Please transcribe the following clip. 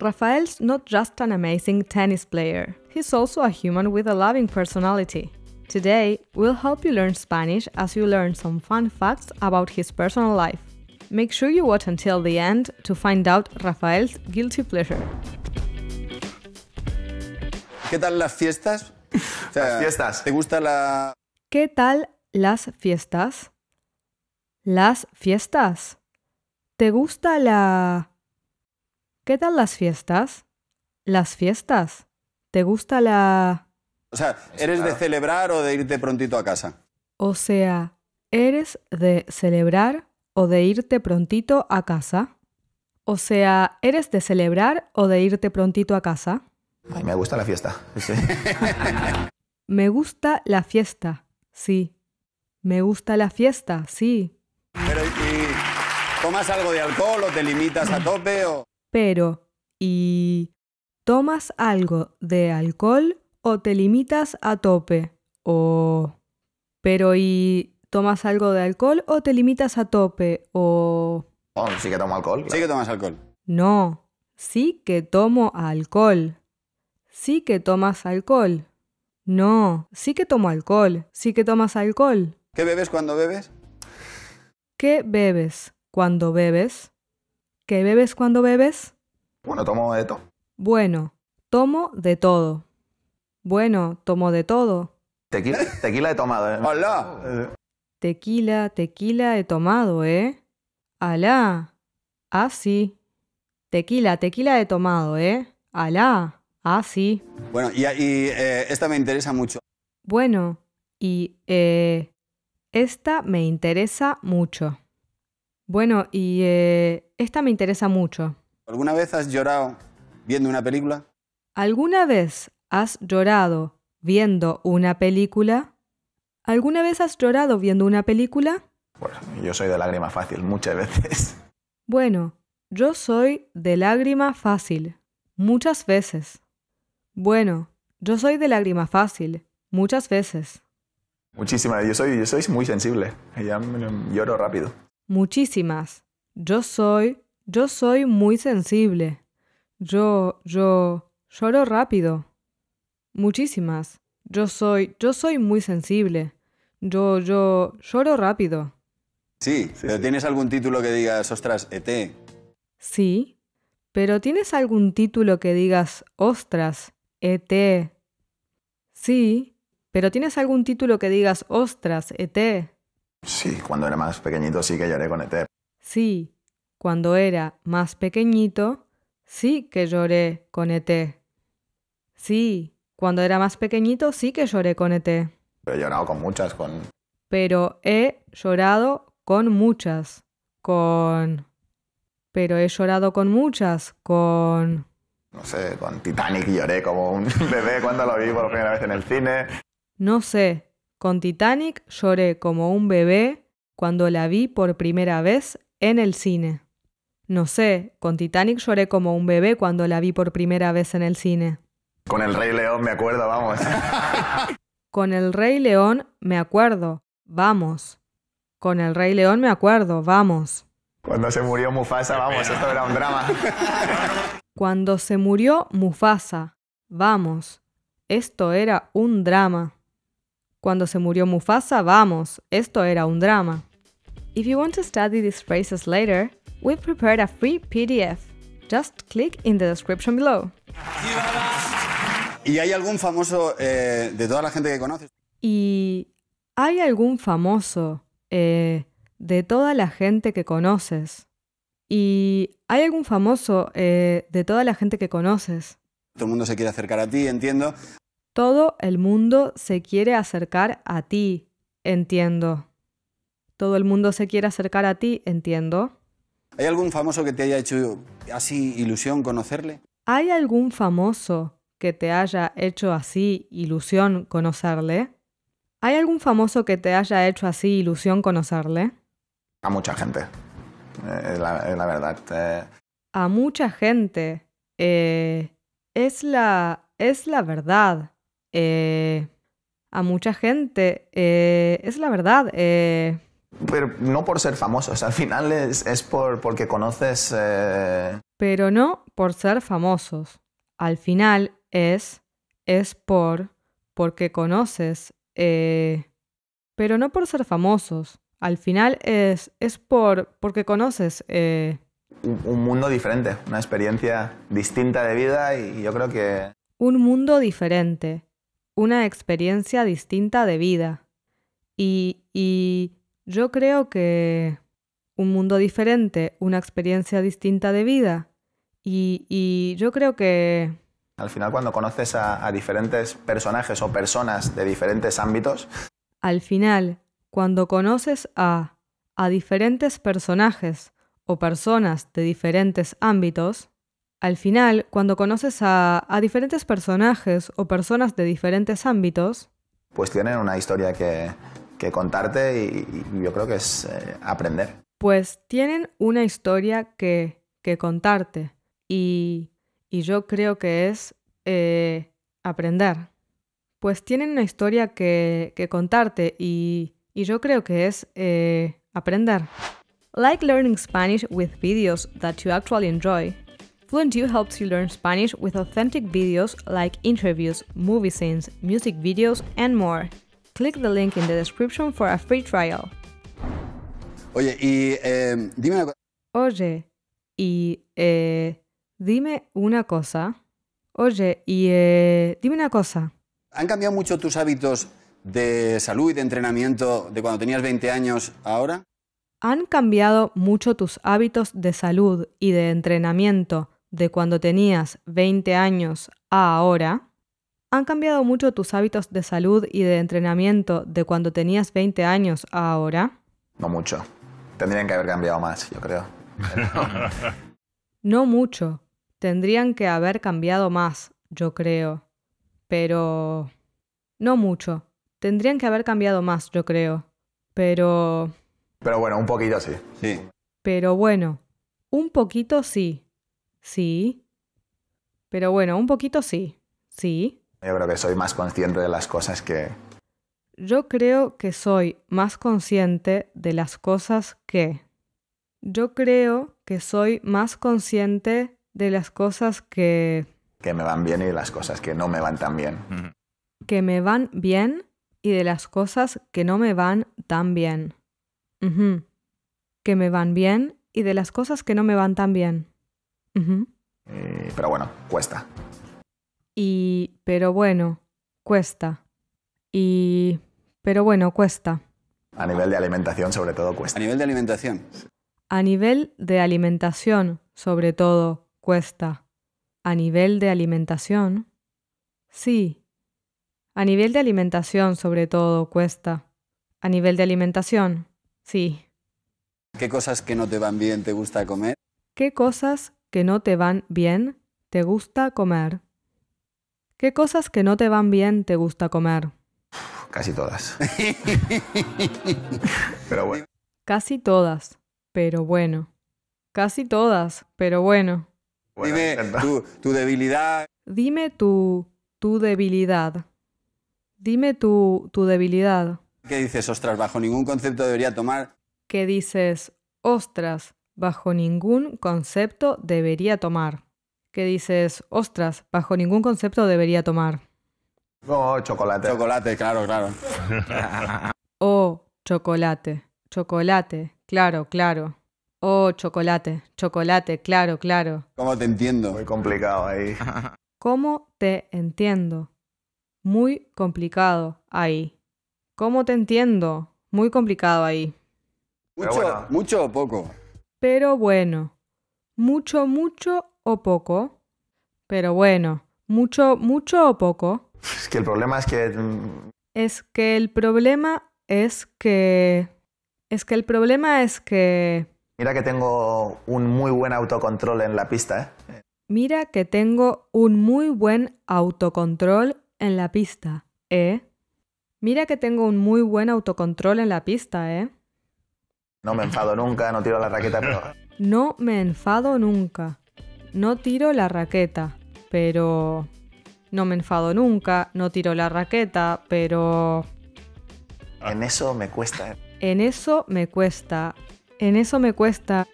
Rafael's not just an amazing tennis player, he's also a human with a loving personality. Today, we'll help you learn Spanish as you learn some fun facts about his personal life. Make sure you watch until the end to find out Rafael's guilty pleasure. ¿Qué tal las fiestas? O sea, las fiestas. ¿Te gusta la ¿Qué tal las fiestas? Las fiestas. ¿Te gusta la ¿Qué tal las fiestas? ¿Las fiestas? ¿Te gusta la...? O sea, ¿eres de celebrar o de irte prontito a casa? O sea, ¿eres de celebrar o de irte prontito a casa? O sea, ¿eres de celebrar o de irte prontito a casa? me gusta la fiesta. me gusta la fiesta, sí. Me gusta la fiesta, sí. Pero ¿y tomas algo de alcohol o te limitas a tope o...? Pero, ¿y tomas algo de alcohol o te limitas a tope? O, pero ¿y tomas algo de alcohol o te limitas a tope? O... Oh, sí que tomo alcohol. Sí que tomas alcohol. No, sí que tomo alcohol. Sí que tomas alcohol. No, sí que tomo alcohol. Sí que tomas alcohol. ¿Qué bebes cuando bebes? ¿Qué bebes cuando bebes? ¿Qué bebes cuando bebes? Bueno, tomo de todo. Bueno, tomo de todo. Bueno, tomo de todo. Tequila, tequila he tomado, ¿eh? ¡Hola! Tequila, tequila he tomado, ¿eh? ¡Alá! Ah, sí. Tequila, tequila he tomado, ¿eh? ¡Alá! Ah, sí. Bueno, y, eh, esta me interesa mucho. Bueno, y eh, esta me interesa mucho. Bueno, y eh, esta me interesa mucho. ¿Alguna vez has llorado viendo una película? ¿Alguna vez has llorado viendo una película? ¿Alguna vez has llorado viendo una película? Bueno, yo soy de lágrima fácil muchas veces. Bueno, yo soy de lágrima fácil muchas veces. Bueno, yo soy de lágrima fácil muchas veces. Muchísimas, yo soy, yo soy muy sensible, lloro rápido. Muchísimas, yo soy, yo soy muy sensible. Yo, yo, lloro rápido. Muchísimas. Yo soy, yo soy muy sensible. Yo, yo, lloro rápido. Sí, pero ¿tienes algún título que digas, ostras, ET? Sí, pero ¿tienes algún título que digas, ostras, ET? Sí, pero ¿tienes algún título que digas, ostras, ET? Sí, cuando era más pequeñito sí que lloré con ET. Sí, cuando era más pequeñito, sí que lloré con ET. Sí, cuando era más pequeñito sí que lloré con ET. Pero he llorado con muchas, con... Pero he llorado con muchas, con... Pero he llorado con muchas, con... No sé, con Titanic lloré como un bebé cuando lo vi por primera vez en el cine. No sé, con Titanic lloré como un bebé cuando la vi por primera vez en el cine. No sé, con Titanic lloré como un bebé cuando la vi por primera vez en el cine. Con el Rey León me acuerdo, vamos. con el Rey León me acuerdo, vamos. Con el Rey León me acuerdo, vamos. Cuando se murió Mufasa, vamos, esto era un drama. cuando se murió Mufasa, vamos, esto era un drama. Cuando se murió Mufasa, vamos, esto era un drama. If you want to study these phrases later, we've prepared a free PDF. Just click in the description below. ¿Y hay algún famoso eh, de toda la gente que conoces? ¿Y hay algún famoso eh, de toda la gente que conoces? ¿Y hay algún famoso eh, de toda la gente que conoces? Todo el mundo se quiere acercar a ti, entiendo. Todo el mundo se quiere acercar a ti, entiendo. Todo el mundo se quiere acercar a ti, entiendo. ¿Hay algún famoso que te haya hecho así ilusión conocerle? ¿Hay algún famoso que te haya hecho así ilusión conocerle? ¿Hay algún famoso que te haya hecho así ilusión conocerle? A mucha gente, es eh, eh, la, verdad. Eh. A mucha gente. es, la, es la verdad. a mucha gente. es la verdad. Pero no por ser famosos, al final es, por, porque conoces... Eh, pero no por ser famosos, al final es, es por, porque conoces... Eh, pero no por ser famosos, al final es, es por, porque conoces... Eh, un, mundo diferente, una experiencia distinta de vida y yo creo que... Un mundo diferente, una experiencia distinta de vida. y, yo creo que un mundo diferente, una experiencia distinta de vida y, yo creo que... Al final cuando conoces a, diferentes personajes o personas de diferentes ámbitos... Al final, cuando conoces a, diferentes personajes o personas de diferentes ámbitos, al final, cuando conoces a, a, diferentes personajes o personas de diferentes ámbitos, pues tienen una historia que, que contarte y, yo creo que es eh, aprender. Pues tienen una historia que, que contarte y, y, yo creo que es eh, aprender. Pues tienen una historia que, que contarte y, y, yo creo que es eh, aprender. Like learning Spanish with videos that you actually enjoy, FluentU helps you learn Spanish with authentic videos like interviews, movie scenes, music videos, and more click the link in the description for a free trial. Oye, y em, eh, dime una cosa. Oye, y dime eh, una cosa. Oye, y dime una cosa. ¿Han cambiado mucho tus hábitos de salud y de entrenamiento de cuando tenías 20 años ahora? ¿Han cambiado mucho tus hábitos de salud y de entrenamiento de cuando tenías 20 años a ahora? ¿Han cambiado mucho tus hábitos de salud y de entrenamiento de cuando tenías 20 años a ahora? No mucho. Tendrían que haber cambiado más, yo creo. no mucho. Tendrían que haber cambiado más, yo creo. Pero... No mucho. Tendrían que haber cambiado más, yo creo. Pero... Pero bueno, un poquito sí. Sí. Pero bueno, un poquito sí. Sí. Pero bueno, un poquito sí. Sí. Yo creo que soy más consciente de las cosas que... Yo creo que soy más consciente de las cosas que... Yo creo que soy más consciente de las cosas que... Que me van bien y las cosas que no me van tan bien. Que me van bien y de las cosas que no me van tan bien. Que me van bien y de las cosas que no me van tan bien. pero bueno, cuesta. Pero bueno, cuesta. Y... Pero bueno, cuesta. A nivel de alimentación, sobre todo, cuesta. A nivel de alimentación. A nivel de alimentación, sobre todo, cuesta. A nivel de alimentación. Sí. A nivel de alimentación, sobre todo, cuesta. A nivel de alimentación. Sí. ¿Qué cosas que no te van bien te gusta comer? ¿Qué cosas que no te van bien te gusta comer? ¿Qué cosas que no te van bien te gusta comer? Casi todas. pero bueno. Casi todas, pero bueno. Casi todas, pero bueno. Dime tu, tu, debilidad. Dime tu, tu debilidad. Dime tu, tu debilidad. ¿Qué dices, ostras? Bajo ningún concepto debería tomar. ¿Qué dices, ostras? Bajo ningún concepto debería tomar que dices, ostras, bajo ningún concepto debería tomar. No, chocolate. Chocolate, claro, claro. oh, chocolate, chocolate, claro, claro. Oh, chocolate, chocolate, claro, claro. ¿Cómo te entiendo? Muy complicado ahí. ¿Cómo te entiendo? Muy complicado ahí. ¿Cómo te entiendo? Muy complicado ahí. Mucho, mucho o poco. Pero bueno, mucho, mucho o poco. Pero bueno, mucho, mucho o poco. Es que el problema es que... Mm, es que el problema es que... Es que el problema es que... Mira que tengo un muy buen autocontrol en la pista, ¿eh? Mira que tengo un muy buen autocontrol en la pista, ¿eh? Mira que tengo un muy buen autocontrol en la pista, ¿eh? No me enfado nunca, no tiro la raqueta, pero... No me enfado nunca no tiro la raqueta, pero no me enfado nunca, no tiro la raqueta, pero... En eso me cuesta. En eso me cuesta. En eso me cuesta.